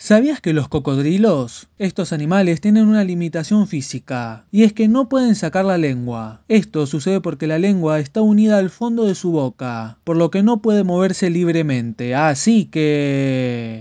¿Sabías que los cocodrilos, estos animales, tienen una limitación física? Y es que no pueden sacar la lengua. Esto sucede porque la lengua está unida al fondo de su boca, por lo que no puede moverse libremente. Así que...